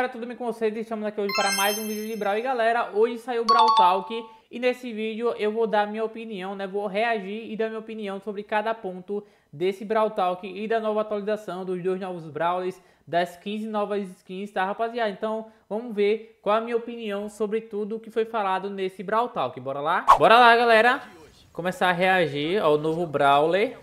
galera, tudo bem com vocês? Estamos aqui hoje para mais um vídeo de Brawl. E galera, hoje saiu o Brawl Talk e nesse vídeo eu vou dar minha opinião, né? Vou reagir e dar minha opinião sobre cada ponto desse Brawl Talk e da nova atualização dos dois novos Brawlers, das 15 novas skins, tá rapaziada? Então vamos ver qual a minha opinião sobre tudo que foi falado nesse Brawl Talk. Bora lá? Bora lá, galera! Começar a reagir ao novo Brawler.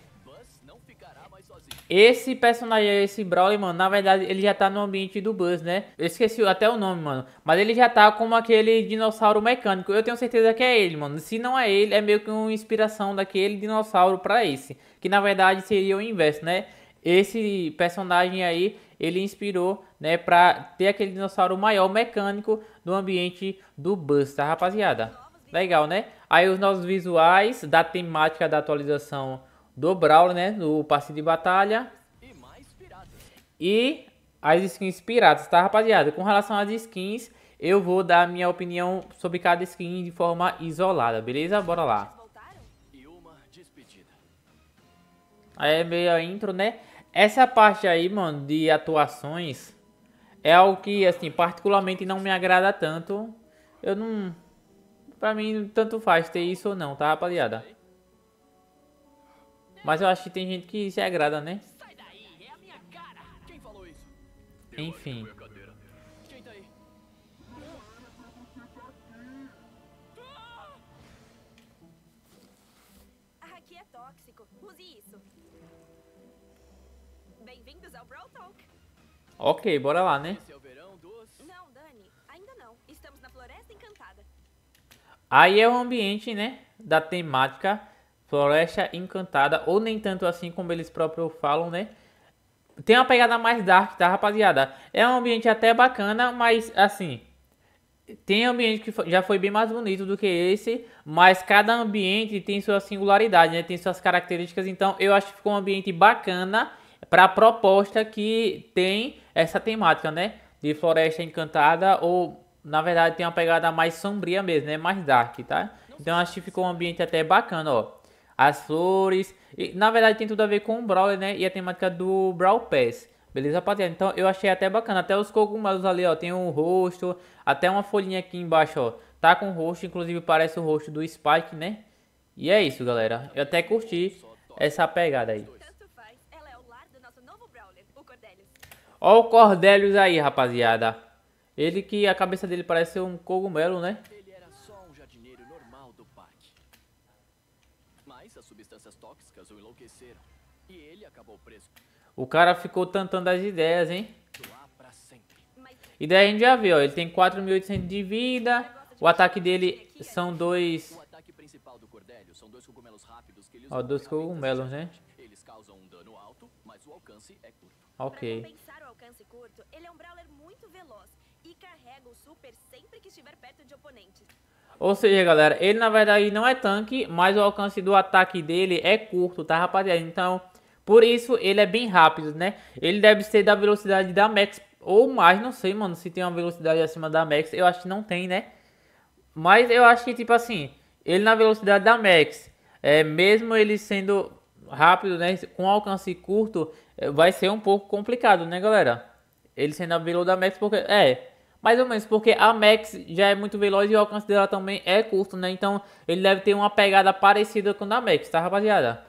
Esse personagem, esse Broly, mano, na verdade, ele já tá no ambiente do Buzz, né? Eu esqueci até o nome, mano. Mas ele já tá como aquele dinossauro mecânico. Eu tenho certeza que é ele, mano. Se não é ele, é meio que uma inspiração daquele dinossauro pra esse. Que na verdade seria o inverso, né? Esse personagem aí, ele inspirou, né, pra ter aquele dinossauro maior mecânico no ambiente do Buzz, tá, rapaziada? Legal, né? Aí os nossos visuais da temática da atualização do Brawl, né? No passe de batalha. E as skins piratas, tá, rapaziada? Com relação às skins, eu vou dar a minha opinião sobre cada skin de forma isolada, beleza? Bora lá. Aí é meio a intro, né? Essa parte aí, mano, de atuações é algo que, assim, particularmente não me agrada tanto. Eu não... Pra mim, tanto faz ter isso ou não, tá, rapaziada? Mas eu acho que tem gente que se agrada, né? É Enfim. Tá Aqui é tóxico. Use isso. Bem-vindos ao Brawl Talk. Ok, bora lá, né? É não, Dani, ainda não. Estamos na Floresta Encantada. Aí é o ambiente, né? Da temática Floresta Encantada, ou nem tanto assim como eles próprios falam, né? Tem uma pegada mais dark, tá, rapaziada? É um ambiente até bacana, mas assim. Tem ambiente que já foi bem mais bonito do que esse, mas cada ambiente tem sua singularidade, né? Tem suas características, então eu acho que ficou um ambiente bacana para a proposta que tem essa temática, né? De floresta encantada ou na verdade tem uma pegada mais sombria mesmo, né? Mais dark, tá? Então acho que ficou um ambiente até bacana, ó as flores. E, na verdade tem tudo a ver com o Brawler, né? E a temática do Brawl Pass. Beleza, rapaziada? Então eu achei até bacana. Até os cogumelos ali, ó. Tem um rosto. Até uma folhinha aqui embaixo, ó. Tá com rosto. Inclusive parece o rosto do Spike, né? E é isso, galera. Eu até curti essa pegada aí. É ó o Cordelius aí, rapaziada. Ele que a cabeça dele parece um cogumelo, né? o enlouqueceram e ele acabou preso. O cara ficou tentando as ideias, hein? E daí a gente já vê, ó, ele tem 4.800 de vida, o ataque dele são dois... Ó, dois cogumelos, né? Eles causam um dano alto, mas o alcance é curto. Ok. Pra compensar o alcance curto, ele é um brawler muito veloz e carrega o super sempre que estiver perto de oponentes. Ou seja, galera, ele na verdade não é tanque, mas o alcance do ataque dele é curto, tá, rapaziada? Então, por isso ele é bem rápido, né? Ele deve ser da velocidade da Max ou mais, não sei, mano, se tem uma velocidade acima da Max. Eu acho que não tem, né? Mas eu acho que, tipo assim, ele na velocidade da Max, é, mesmo ele sendo rápido, né, com alcance curto, é, vai ser um pouco complicado, né, galera? Ele sendo a velocidade da Max, porque... É, mais ou menos, porque a Max já é muito veloz e o alcance dela também é curto, né? Então ele deve ter uma pegada parecida com a da Max, tá, rapaziada?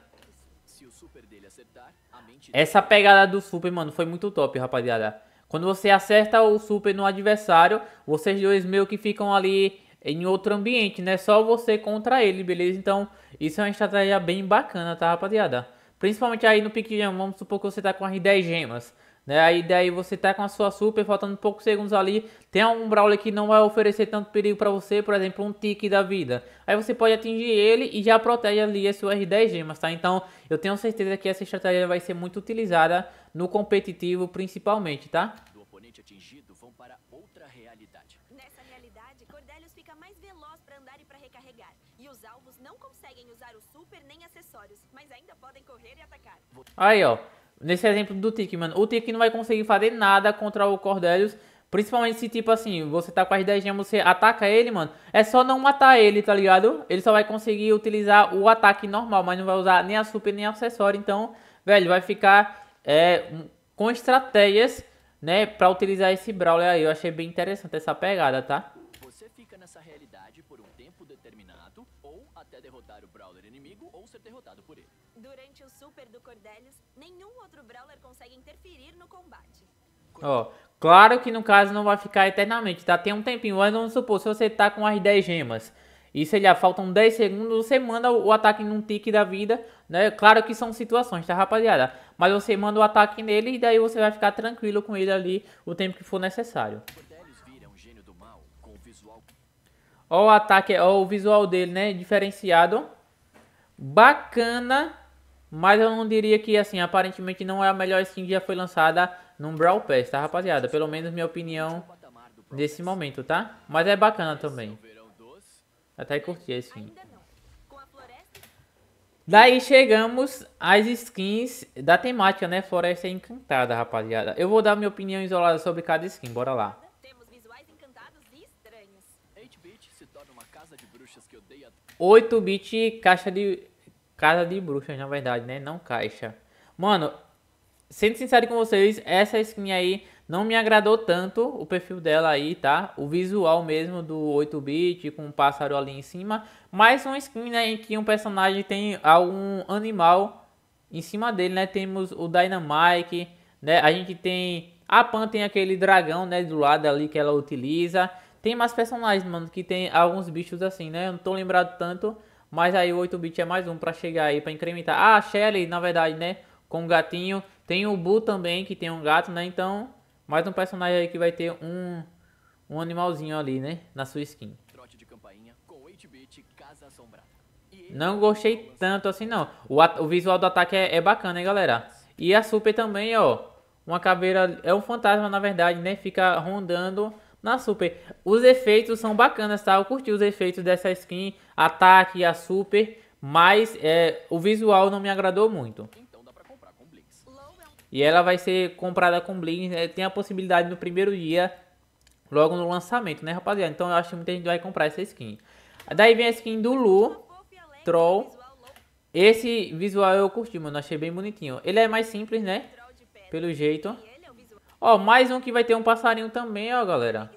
Essa pegada do Super, mano, foi muito top, rapaziada. Quando você acerta o Super no adversário, vocês dois meio que ficam ali em outro ambiente, né? Só você contra ele, beleza? Então, isso é uma estratégia bem bacana, tá, rapaziada? Principalmente aí no pique vamos supor que você tá com as 10 gemas. Né? Aí daí você tá com a sua super, faltando poucos segundos ali, tem um brawler que não vai oferecer tanto perigo para você, por exemplo, um tique da vida. Aí você pode atingir ele e já protege ali as suas 10 gemas, tá? Então, eu tenho certeza que essa estratégia vai ser muito utilizada no competitivo principalmente, tá? Do oponente atingido vão para outra realidade. Nessa realidade, Cordelius fica mais veloz para andar e para recarregar. E os alvos não conseguem usar o super nem acessórios, mas ainda podem correr e atacar. Aí, ó. Nesse exemplo do Tiki, mano. O Tiki não vai conseguir fazer nada contra o Cordelius. Principalmente se, tipo assim, você tá com as 10 gemas, você ataca ele, mano. É só não matar ele, tá ligado? Ele só vai conseguir utilizar o ataque normal, mas não vai usar nem a super, nem acessório. Então, velho, vai ficar é, com estratégias, né, pra utilizar esse Brawler aí. Eu achei bem interessante essa pegada, tá? Você fica nessa realidade até derrotar o Brawler inimigo ou ser derrotado por ele. Durante o Super do Cordelius, nenhum outro Brawler consegue interferir no combate. Ó, oh, claro que no caso não vai ficar eternamente, tá? Tem um tempinho, mas vamos supor, se você tá com as 10 gemas e se já faltam 10 segundos, você manda o ataque num tique da vida, né? Claro que são situações, tá rapaziada? Mas você manda o ataque nele e daí você vai ficar tranquilo com ele ali o tempo que for necessário. Ó o ataque, ó o visual dele, né? Diferenciado. Bacana. Mas eu não diria que, assim, aparentemente não é a melhor skin que já foi lançada num Brawl Pass, tá, rapaziada? Pelo menos minha opinião nesse momento, tá? Mas é bacana também. Até curti a skin. Daí chegamos às skins da temática, né? Floresta Encantada, rapaziada. Eu vou dar minha opinião isolada sobre cada skin, bora lá. 8 bit caixa de. Casa de bruxas, na verdade, né? Não caixa. Mano, sendo sincero com vocês, essa skin aí não me agradou tanto o perfil dela aí, tá? O visual mesmo do 8-bit com um pássaro ali em cima. Mas uma skin né, em que um personagem tem algum animal em cima dele, né? Temos o Dynamite, né? A gente tem... A Pan tem aquele dragão, né? Do lado ali que ela utiliza. Tem mais personagens, mano, que tem alguns bichos assim, né? Eu não tô lembrado tanto, mas aí o 8-bit é mais um pra chegar aí, pra incrementar. Ah, a Shelly, na verdade, né? Com um gatinho. Tem o Boo também, que tem um gato, né? Então, mais um personagem aí que vai ter um, um animalzinho ali, né? Na sua skin. Não gostei tanto assim, não. O, o visual do ataque é, é bacana, hein, galera? E a Super também, ó. Uma caveira... É um fantasma, na verdade, né? Fica rondando na Super. Os efeitos são bacanas, tá? Eu curti os efeitos dessa skin, ataque e a Super, mas é, o visual não me agradou muito. Então e ela vai ser comprada com blinks né? tem a possibilidade no primeiro dia, logo no lançamento, né, rapaziada? Então eu acho que muita gente vai comprar essa skin. Daí vem a skin do Lu, Troll. Esse visual eu curti, mano, achei bem bonitinho. Ele é mais simples, né, pelo jeito. Ó, mais um que vai ter um passarinho também, ó, galera.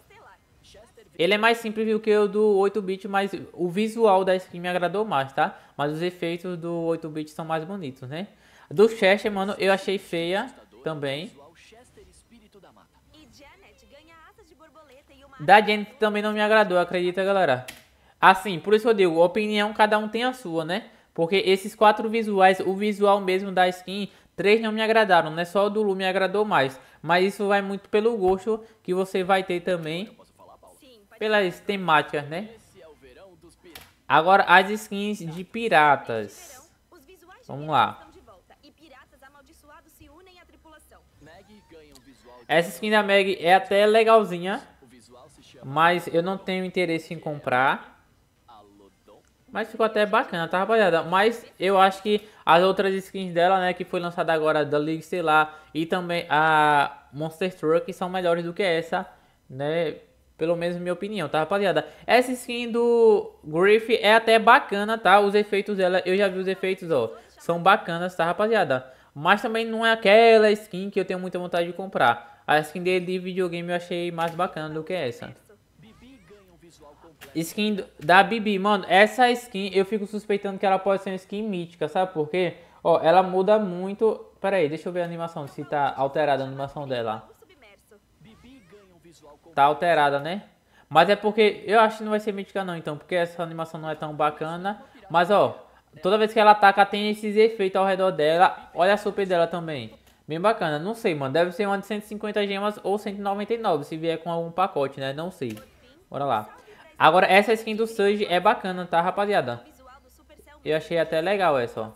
Ele é mais simples do que o do 8-bit, mas o visual da skin me agradou mais, tá? Mas os efeitos do 8-bit são mais bonitos, né? Do Chester, mano, eu achei feia também. Da Janet também não me agradou, acredita, galera? Assim, por isso eu digo, opinião cada um tem a sua, né? Porque esses quatro visuais, o visual mesmo da skin, três não me agradaram, né? Só o do Lu me agradou mais. Mas isso vai muito pelo gosto que você vai ter também pelas temáticas, né? Agora, as skins de piratas. Vamos lá. Essa skin da Meg é até legalzinha, mas eu não tenho interesse em comprar. Mas ficou até bacana, tá, rapaziada? Mas eu acho que as outras skins dela, né, que foi lançada agora, da League, sei lá, e também a Monster Truck, são melhores do que essa, né? Pelo menos minha opinião, tá, rapaziada? Essa skin do Griff é até bacana, tá? Os efeitos dela, eu já vi os efeitos, ó, são bacanas, tá, rapaziada? Mas também não é aquela skin que eu tenho muita vontade de comprar. A skin dele de videogame eu achei mais bacana do que essa. Skin da Bibi. Mano, essa skin eu fico suspeitando que ela pode ser uma skin mítica, sabe por quê? Ó, ela muda muito... Pera aí, deixa eu ver a animação, se tá alterada a animação dela. Tá alterada, né? Mas é porque... Eu acho que não vai ser mítica não, então. Porque essa animação não é tão bacana. Mas, ó... Toda vez que ela ataca, tem esses efeitos ao redor dela. Olha a super dela também. Bem bacana. Não sei, mano. Deve ser uma de 150 gemas ou 199, se vier com algum pacote, né? Não sei. Bora lá. Agora, essa skin do Surge é bacana, tá, rapaziada? Eu achei até legal essa, ó.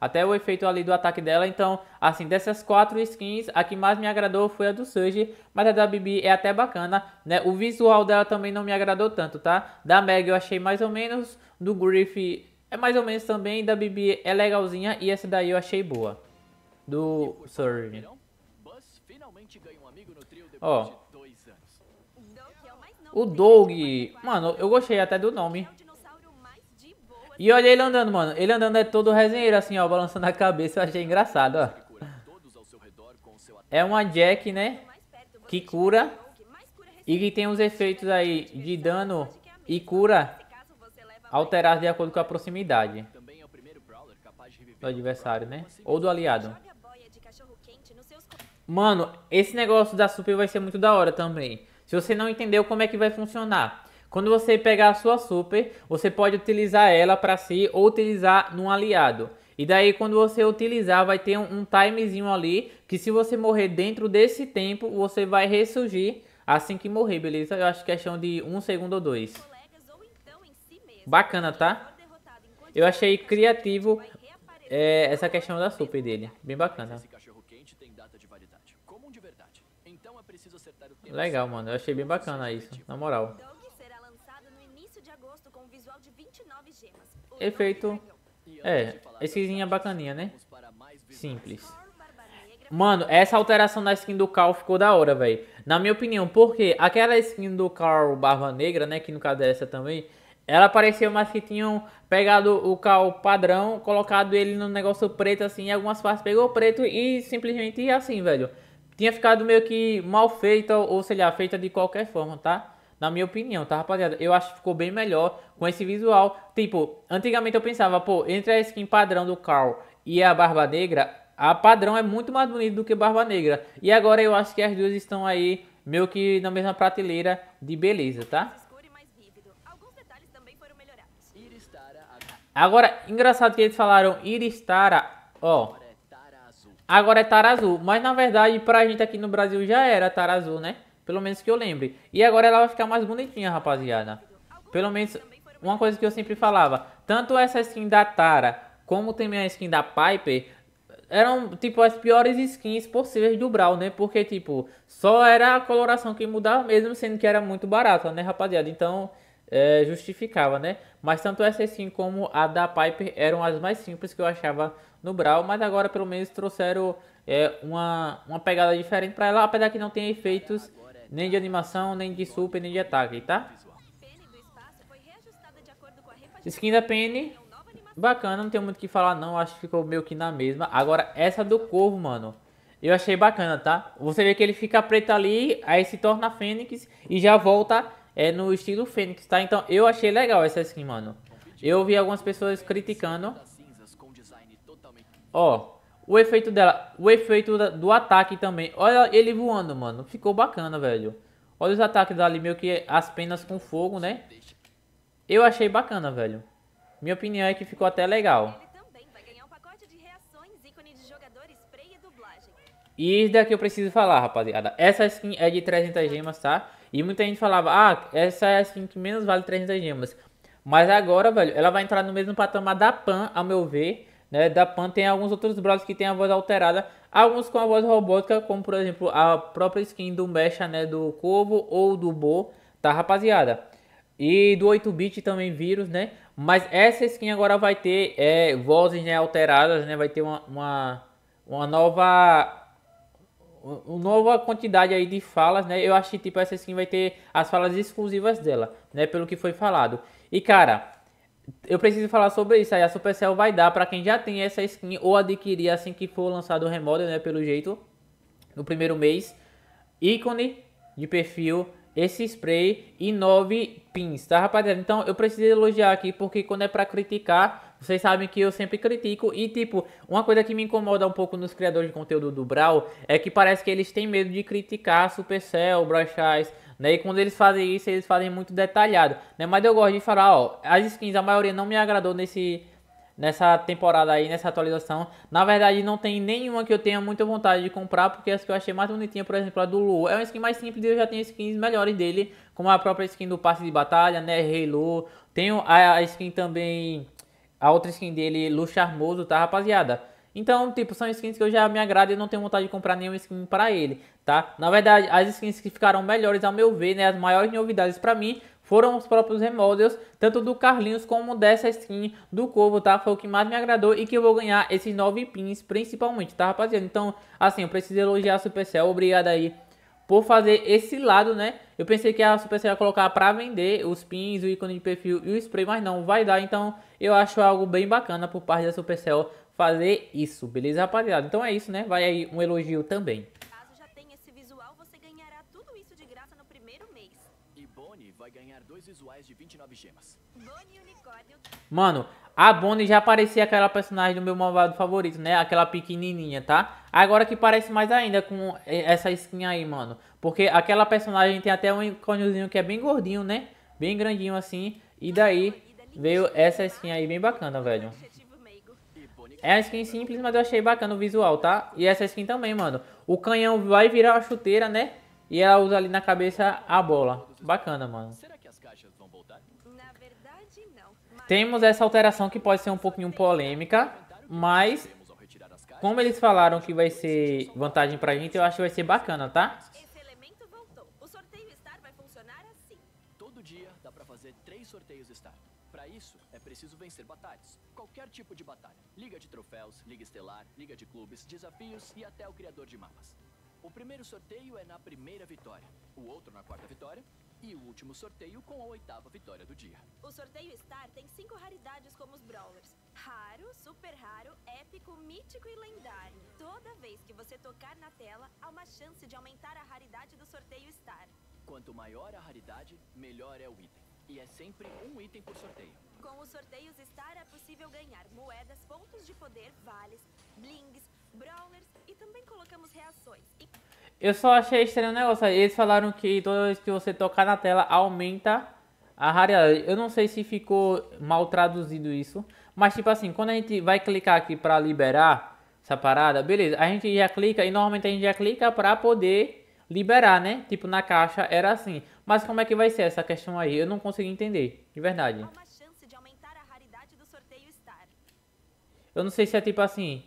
Até o efeito ali do ataque dela. Então, assim, dessas quatro skins, a que mais me agradou foi a do Surge. Mas a da Bibi é até bacana, né? O visual dela também não me agradou tanto, tá? Da Meg eu achei mais ou menos. Do Griff é mais ou menos também. Da Bibi é legalzinha. E essa daí eu achei boa. Do Surge. Ó, o Doug. Mano, eu gostei até do nome. E olha ele andando, mano. Ele andando é todo resenheiro, assim, ó, balançando a cabeça. Eu achei engraçado, ó. É uma Jack, né? Que cura. E que tem uns efeitos aí de dano e cura alterados de acordo com a proximidade. Do adversário, né? Ou do aliado. Mano, esse negócio da super vai ser muito da hora também se você não entendeu como é que vai funcionar. Quando você pegar a sua super, você pode utilizar ela para si ou utilizar num aliado. E daí quando você utilizar vai ter um, um timezinho ali que se você morrer dentro desse tempo, você vai ressurgir assim que morrer, beleza? Eu acho que é questão de um segundo ou dois. Então bacana, tá? Eu achei criativo é, essa questão da super dele. Bem bacana. Legal, mano. Eu achei bem bacana isso, na moral. Efeito. É, é bacaninha, né? Simples. Mano, essa alteração da skin do Carl ficou da hora, velho. Na minha opinião, porque aquela skin do Carl Barba Negra, né? Que no caso é essa também. Ela parecia mais que tinham pegado o Carl padrão, colocado ele no negócio preto assim. em algumas partes pegou preto e simplesmente assim, velho tinha ficado meio que mal feita ou, sei lá, feita de qualquer forma, tá? Na minha opinião, tá, rapaziada? Eu acho que ficou bem melhor com esse visual. Tipo, antigamente eu pensava, pô, entre a skin padrão do Carl e a Barba Negra, a padrão é muito mais bonita do que Barba Negra. E agora eu acho que as duas estão aí meio que na mesma prateleira de beleza, tá? Agora, engraçado que eles falaram Iristara, ó... Agora é tara azul. Mas na verdade, pra gente aqui no Brasil já era tara azul, né? Pelo menos que eu lembre. E agora ela vai ficar mais bonitinha, rapaziada. Pelo menos uma coisa que eu sempre falava. Tanto essa skin da Tara, como também a skin da Piper, eram, tipo, as piores skins possíveis do Brawl, né? Porque, tipo, só era a coloração que mudava mesmo, sendo que era muito barata, né, rapaziada? Então, é, justificava, né? Mas tanto essa skin como a da Piper eram as mais simples que eu achava no Brawl, mas agora pelo menos trouxeram é, uma, uma pegada diferente para ela, apesar que não tem efeitos nem de animação, nem de super, nem de ataque, tá? Skin da Penny, bacana, não tenho muito o que falar não, acho que ficou meio que na mesma. Agora, essa do Corvo, mano, eu achei bacana, tá? Você vê que ele fica preto ali, aí se torna Fênix e já volta é no estilo Fênix, tá? Então eu achei legal essa skin, mano. Eu vi algumas pessoas criticando. Ó, o efeito dela, o efeito do ataque também. Olha ele voando, mano. Ficou bacana, velho. Olha os ataques ali meio que as penas com fogo, né? Eu achei bacana, velho. Minha opinião é que ficou até legal. E daqui eu preciso falar, rapaziada. Essa skin é de 300 gemas, tá? E muita gente falava, ah, essa é a skin assim que menos vale 300 gemas. Mas agora, velho, ela vai entrar no mesmo patamar da Pan, ao meu ver. Né? Da Pan tem alguns outros brothers que tem a voz alterada. Alguns com a voz robótica, como por exemplo a própria skin do Mecha, né? Do Corvo ou do Bo, tá, rapaziada? E do 8-bit também vírus, né? Mas essa skin agora vai ter é, vozes né, alteradas, né? Vai ter uma, uma, uma nova uma nova quantidade aí de falas, né? Eu acho que tipo essa skin vai ter as falas exclusivas dela, né? Pelo que foi falado. E cara, eu preciso falar sobre isso aí. A Supercell vai dar para quem já tem essa skin ou adquirir assim que for lançado o remodel, né? Pelo jeito, no primeiro mês, ícone de perfil, esse spray e nove pins, tá rapaziada? Então eu preciso elogiar aqui porque quando é para criticar vocês sabem que eu sempre critico e, tipo, uma coisa que me incomoda um pouco nos criadores de conteúdo do Brawl é que parece que eles têm medo de criticar Supercell, Brachais, né? E quando eles fazem isso, eles fazem muito detalhado, né? Mas eu gosto de falar, ó, as skins, a maioria não me agradou nesse, nessa temporada aí, nessa atualização. Na verdade, não tem nenhuma que eu tenha muita vontade de comprar, porque as que eu achei mais bonitinha, por exemplo, a do Lu. É uma skin mais simples e eu já tenho skins melhores dele, como a própria skin do passe de batalha, né, Halo. Tenho a skin também a outra skin dele, Lu Charmoso, tá, rapaziada? Então, tipo, são skins que eu já me agrado e não tenho vontade de comprar nenhuma skin para ele, tá? Na verdade, as skins que ficaram melhores, ao meu ver, né, as maiores novidades para mim, foram os próprios remodels, tanto do Carlinhos como dessa skin do Corvo, tá? Foi o que mais me agradou e que eu vou ganhar esses 9 pins principalmente, tá, rapaziada? Então, assim, eu preciso elogiar a Supercell, obrigado aí por fazer esse lado, né? Eu pensei que a Supercell ia colocar para vender os pins, o ícone de perfil e o spray, mas não vai dar. Então eu acho algo bem bacana por parte da Supercell fazer isso, beleza, rapaziada? Então é isso, né? Vai aí um elogio também visual, você ganhará tudo isso de graça no primeiro mês. E Bonnie vai ganhar dois visuais de 29 gemas. Bonnie Unicórnio... Mano, a Bonnie já parecia aquela personagem do meu malvado favorito, né? Aquela pequenininha, tá? Agora que parece mais ainda com essa skin aí, mano. Porque aquela personagem tem até um íconezinho que é bem gordinho, né? Bem grandinho assim. E daí veio essa skin tá? aí bem bacana, velho. É a skin simples, mas eu achei bacana o visual, tá? E essa skin também, mano. O canhão vai virar a chuteira, né? E ela usa ali na cabeça a bola. Bacana, mano. Temos essa alteração que pode ser um pouquinho polêmica, mas como eles falaram que vai ser vantagem pra gente, eu acho que vai ser bacana, tá? seis sorteios Star. Para isso, é preciso vencer batalhas. Qualquer tipo de batalha. Liga de troféus, liga estelar, liga de clubes, desafios e até o criador de mapas. O primeiro sorteio é na primeira vitória, o outro na quarta vitória e o último sorteio com a oitava vitória do dia. O sorteio Star tem cinco raridades como os Brawlers. Raro, super raro, épico, mítico e lendário. Toda vez que você tocar na tela, há uma chance de aumentar a raridade do sorteio Star. Quanto maior a raridade, melhor é o item. E é sempre um item por sorteio. Com os sorteios Star é possível ganhar moedas, pontos de poder, vales, blings, brawlers e também colocamos reações. E... Eu só achei estranho o negócio aí. Eles falaram que toda vez que você tocar na tela aumenta a raridade. Eu não sei se ficou mal traduzido isso. Mas tipo assim, quando a gente vai clicar aqui pra liberar essa parada, beleza. A gente já clica e normalmente a gente já clica pra poder liberar, né? Tipo, na caixa era assim. Mas como é que vai ser essa questão aí? Eu não consegui entender, de verdade. Eu não sei se é tipo assim...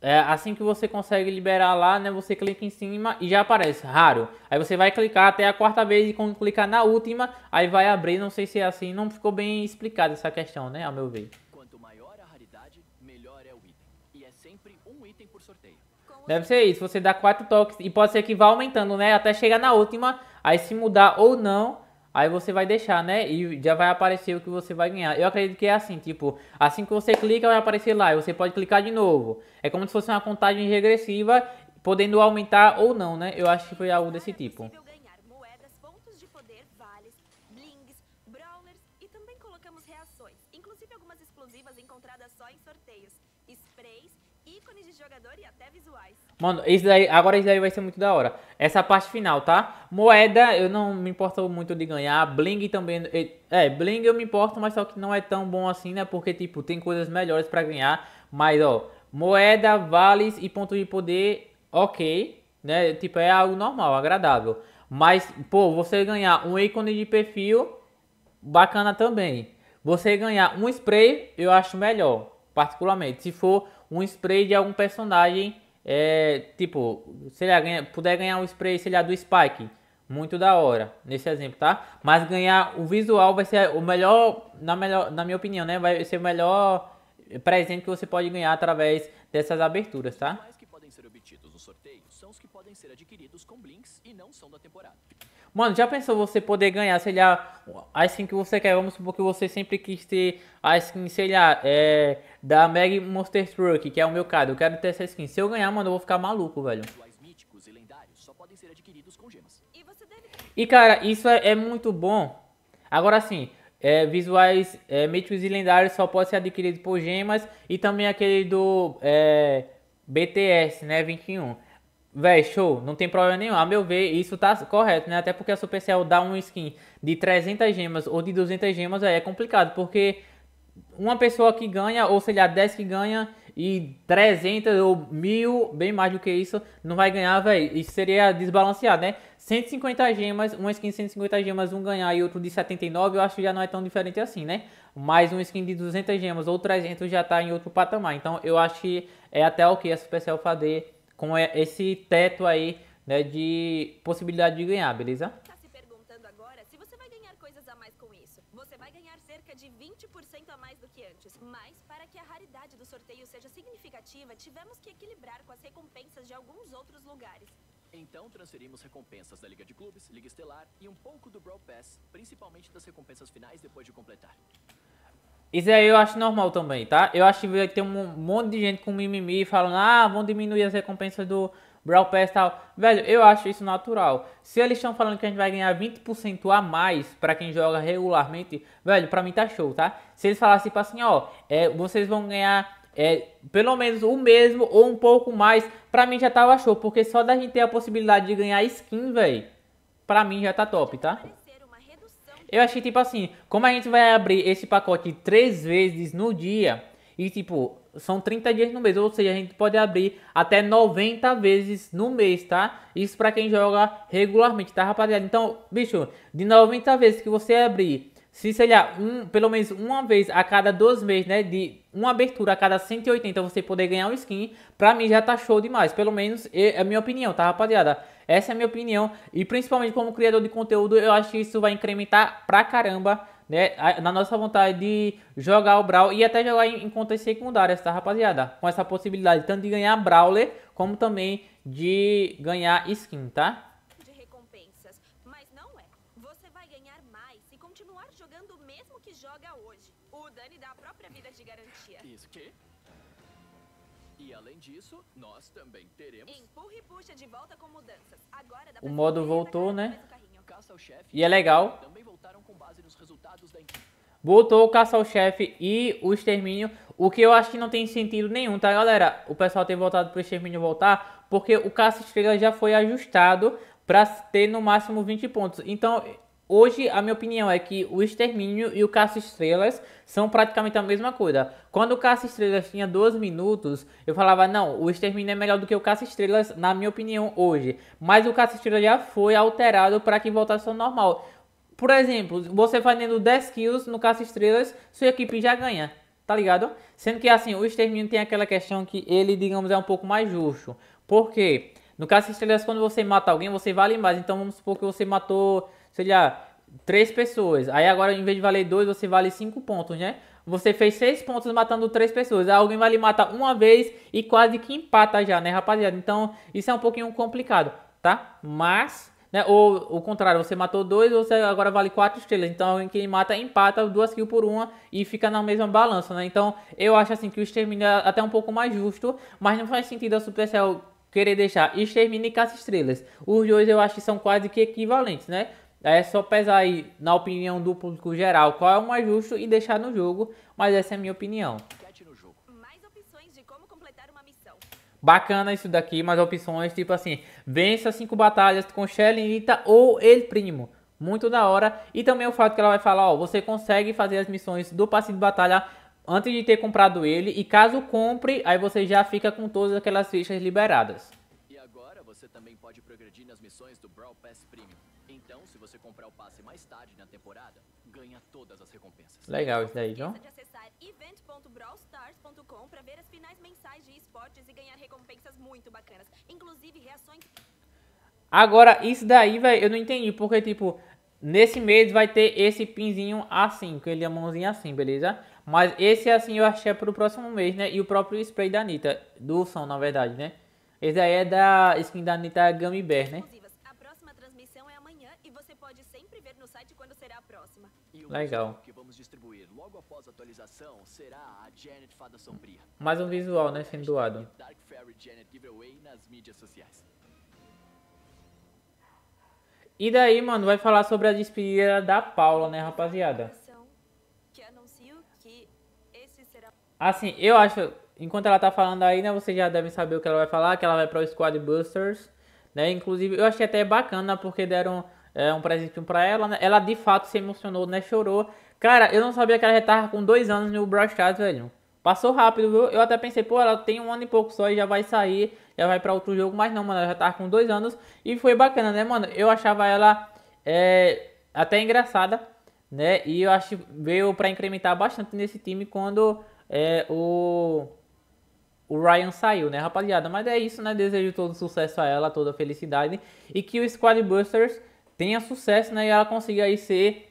É, assim que você consegue liberar lá, né? Você clica em cima e já aparece, raro. Aí você vai clicar até a quarta vez e quando clicar na última, aí vai abrir. Não sei se é assim, não ficou bem explicada essa questão, né? Ao meu ver. Deve ser isso, você dá quatro toques e pode ser que vá aumentando, né? Até chegar na última, aí se mudar ou não, aí você vai deixar, né? E já vai aparecer o que você vai ganhar. Eu acredito que é assim, tipo, assim que você clica vai aparecer lá, e você pode clicar de novo. É como se fosse uma contagem regressiva, podendo aumentar ou não, né? Eu acho que foi algo desse tipo. colocamos reações, inclusive algumas exclusivas encontradas só em sorteios, sprays ícones de jogador e até visuais. Mano, isso daí, agora isso daí vai ser muito da hora. Essa parte final, tá? Moeda, eu não me importo muito de ganhar. Bling também. É, Bling eu me importo, mas só que não é tão bom assim, né? Porque, tipo, tem coisas melhores pra ganhar. Mas, ó, moeda, vales e ponto de poder, ok. Né? Tipo, é algo normal, agradável. Mas, pô, você ganhar um ícone de perfil, bacana também. Você ganhar um spray, eu acho melhor, particularmente. Se for um spray de algum personagem, é, tipo, se ele ganha, puder ganhar um spray, sei lá, do Spike, muito da hora, nesse exemplo, tá? Mas ganhar o visual vai ser o melhor, na, melhor, na minha opinião, né? Vai ser o melhor presente que você pode ganhar através dessas aberturas, tá? Mano, já pensou você poder ganhar, sei lá, a skin que você quer? Vamos supor que você sempre quis ter a skin, sei lá, é, da Meg Monster Truck, que é o meu cara. Eu quero ter essa skin. Se eu ganhar, mano, eu vou ficar maluco, velho. E, cara, isso é, é muito bom. Agora sim, é, visuais é, míticos e lendários só pode ser adquiridos por gemas e também aquele do é, BTS, né, 21. Véi, show, não tem problema nenhum. A meu ver, isso tá correto, né? Até porque a Supercell dá um skin de 300 gemas ou de 200 gemas, aí é complicado, porque uma pessoa que ganha, ou sei lá, 10 que ganha e 300 ou mil, bem mais do que isso, não vai ganhar, velho. Isso seria desbalanceado, né? 150 gemas, uma skin de 150 gemas, um ganhar e outro de 79, eu acho que já não é tão diferente assim, né? Mas uma skin de 200 gemas ou 300 já tá em outro patamar. Então eu acho que é até o que a Supercell fazer com esse teto aí, né, de possibilidade de ganhar, beleza? Mas, para que a raridade do sorteio seja significativa, tivemos que equilibrar com as recompensas de alguns outros lugares. Então transferimos recompensas da Liga de Clubes, Liga Estelar e um pouco do Brawl Pass, principalmente das recompensas finais depois de completar. Isso aí eu acho normal também, tá? Eu acho que vai ter um monte de gente com mimimi falando, ah, vão diminuir as recompensas do, Brawl Pass e tal. Velho, eu acho isso natural. Se eles estão falando que a gente vai ganhar 20% a mais para quem joga regularmente, velho, pra mim tá show, tá? Se eles falassem tipo assim, ó, é, vocês vão ganhar é, pelo menos o mesmo ou um pouco mais, pra mim já tava show, porque só da gente ter a possibilidade de ganhar skin, velho, pra mim já tá top, tá? Eu achei tipo assim, como a gente vai abrir esse pacote três vezes no dia, e tipo, são 30 dias no mês, ou seja, a gente pode abrir até 90 vezes no mês, tá? Isso para quem joga regularmente, tá, rapaziada? Então, bicho, de 90 vezes que você abrir, se sei lá, um, pelo menos uma vez a cada dois meses, né, de uma abertura a cada 180 você poder ganhar um skin, pra mim já tá show demais, pelo menos é, é a minha opinião, tá, rapaziada? Essa é a minha opinião. E principalmente como criador de conteúdo, eu acho que isso vai incrementar pra caramba né, na nossa vontade de jogar o Brawl e até jogar em, em contas secundárias, tá, rapaziada? Com essa possibilidade tanto de ganhar Brawler, como também de ganhar skin, tá? isso, nós também teremos... e puxa de volta com mudanças. Agora dá o modo voltou, né? E é legal. Voltou o caça ao chefe e o extermínio. O que eu acho que não tem sentido nenhum, tá, galera? O pessoal ter voltado pro extermínio voltar. Porque o caça estrela já foi ajustado pra ter no máximo 20 pontos. Então, Hoje, a minha opinião é que o Extermínio e o Caça Estrelas são praticamente a mesma coisa. Quando o Caça Estrelas tinha 12 minutos, eu falava, não, o Extermínio é melhor do que o Caça Estrelas, na minha opinião, hoje. Mas o Caça Estrelas já foi alterado para que voltasse ao normal. Por exemplo, você fazendo 10 kills no Caça Estrelas, sua equipe já ganha, tá ligado? Sendo que, assim, o Extermínio tem aquela questão que ele, digamos, é um pouco mais justo. Por quê? No Caça Estrelas, quando você mata alguém, você vale mais. Então, vamos supor que você matou sei lá, três pessoas. Aí agora, em vez de valer dois, você vale cinco pontos, né? Você fez seis pontos matando três pessoas. alguém vai lhe matar uma vez e quase que empata já, né, rapaziada? Então, isso é um pouquinho complicado, tá? Mas, né, ou o contrário, você matou dois, você agora vale quatro estrelas. Então, alguém que mata, empata duas kills por uma e fica na mesma balança, né? Então, eu acho assim que o extermínio é até um pouco mais justo, mas não faz sentido a Supercell querer deixar extermínio e caça estrelas. Os dois eu acho que são quase que equivalentes, né? é só pesar aí, na opinião do público geral, qual é o mais justo e deixar no jogo, mas essa é a minha opinião. Bacana isso daqui, mais opções, tipo assim, vença cinco batalhas com Shelinita ou El Primo. Muito da hora. E também o fato que ela vai falar, ó, você consegue fazer as missões do passe de batalha antes de ter comprado ele. E caso compre, aí você já fica com todas aquelas fichas liberadas. E agora você também pode progredir nas missões do Brawl Pass Premium. Então, se você comprar o passe mais tarde na temporada, ganha todas as recompensas. Legal isso daí, João. acessar event.brawlstars.com para ver as finais mensais de esportes e ganhar recompensas muito bacanas, inclusive reações Agora, isso daí, velho, eu não entendi, porque, tipo, nesse mês vai ter esse pinzinho assim, com ele a mãozinha assim, beleza? Mas esse assim eu achei é pro próximo mês, né? E o próprio spray da Anitta, do som, na verdade, né? Esse daí é da skin da Anitta Gummy Bear, né? Legal. Mais um visual, né, sendo doado. E daí, mano, vai falar sobre a despedida da Paula, né, rapaziada? Assim, eu acho, enquanto ela tá falando aí, né, vocês já devem saber o que ela vai falar, que ela vai para o Squad Busters, né? Inclusive, eu achei até bacana porque deram é, um presente para ela. Né? Ela de fato se emocionou, né? Chorou. Cara, eu não sabia que ela já tava com dois anos no Broadcast, velho. Passou rápido, viu? Eu até pensei, pô, ela tem um ano e pouco só e já vai sair, já vai para outro jogo, mas não, mano, ela já tava com dois anos e foi bacana, né, mano? Eu achava ela é, até engraçada, né? E eu acho que veio para incrementar bastante nesse time quando é, o, o Ryan saiu, né, rapaziada? Mas é isso, né? Desejo todo sucesso a ela, toda felicidade e que o Squad Busters tenha sucesso né, e ela consiga aí ser,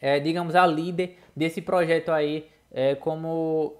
é, digamos, a líder desse projeto aí, é, como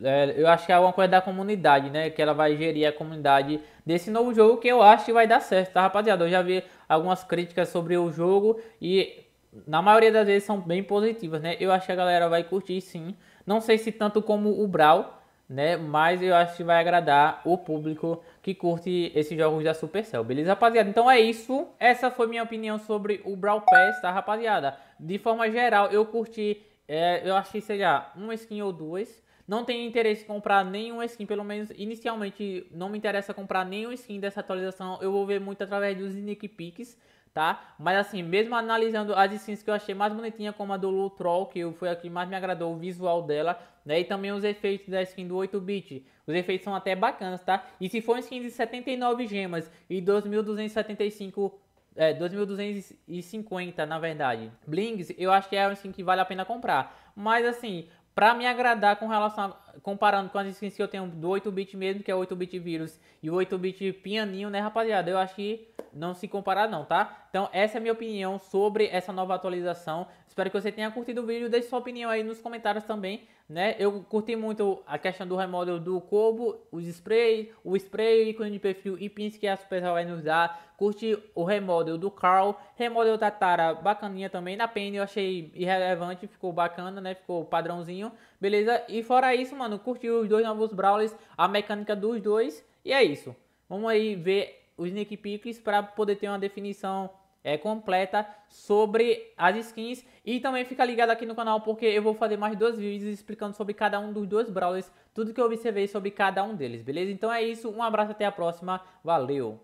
é, eu acho que é alguma coisa da comunidade, né? Que ela vai gerir a comunidade desse novo jogo que eu acho que vai dar certo, tá, rapaziada? Eu já vi algumas críticas sobre o jogo e na maioria das vezes são bem positivas, né? Eu acho que a galera vai curtir sim. Não sei se tanto como o Brawl, né? Mas eu acho que vai agradar o público que curte esses jogos da Supercell, beleza, rapaziada? Então é isso. Essa foi minha opinião sobre o Brawl Pass, tá, rapaziada? De forma geral, eu curti, é, eu achei, sei lá, uma skin ou duas. Não tenho interesse em comprar nenhuma skin, pelo menos inicialmente não me interessa comprar nenhum skin dessa atualização. Eu vou ver muito através dos Nick Picks tá? Mas assim, mesmo analisando as skins que eu achei mais bonitinha, como a do Lutrol, que foi a que mais me agradou o visual dela, né? E também os efeitos da skin do 8-bit. Os efeitos são até bacanas, tá? E se for skin de 79 gemas e 2.275 é, 2.250 na verdade. Blings, eu acho que é uma skin que vale a pena comprar. Mas assim, para me agradar com relação a, comparando com as skins que eu tenho do 8-bit mesmo, que é o 8-bit vírus e o 8-bit pianinho, né, rapaziada? Eu acho que não se comparar não, tá? Então essa é a minha opinião sobre essa nova atualização. Espero que você tenha curtido o vídeo, deixe sua opinião aí nos comentários também, né? Eu curti muito a questão do remodel do Kobo, os sprays, o spray, o ícone de perfil e pins que a Supercell vai nos dar. Curti o remodel do Carl, remodel da Tara, bacaninha também. Na Penny eu achei irrelevante, ficou bacana, né? Ficou padrãozinho, beleza? E fora isso, mano, curti os dois novos Brawlers, a mecânica dos dois e é isso. Vamos aí ver os Sneak Peeks para poder ter uma definição é, completa sobre as skins. E também fica ligado aqui no canal porque eu vou fazer mais dois vídeos explicando sobre cada um dos dois brawlers, tudo que eu observei sobre cada um deles, beleza? Então é isso, um abraço, até a próxima, valeu!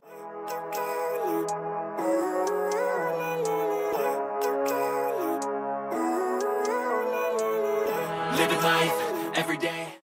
Living life every day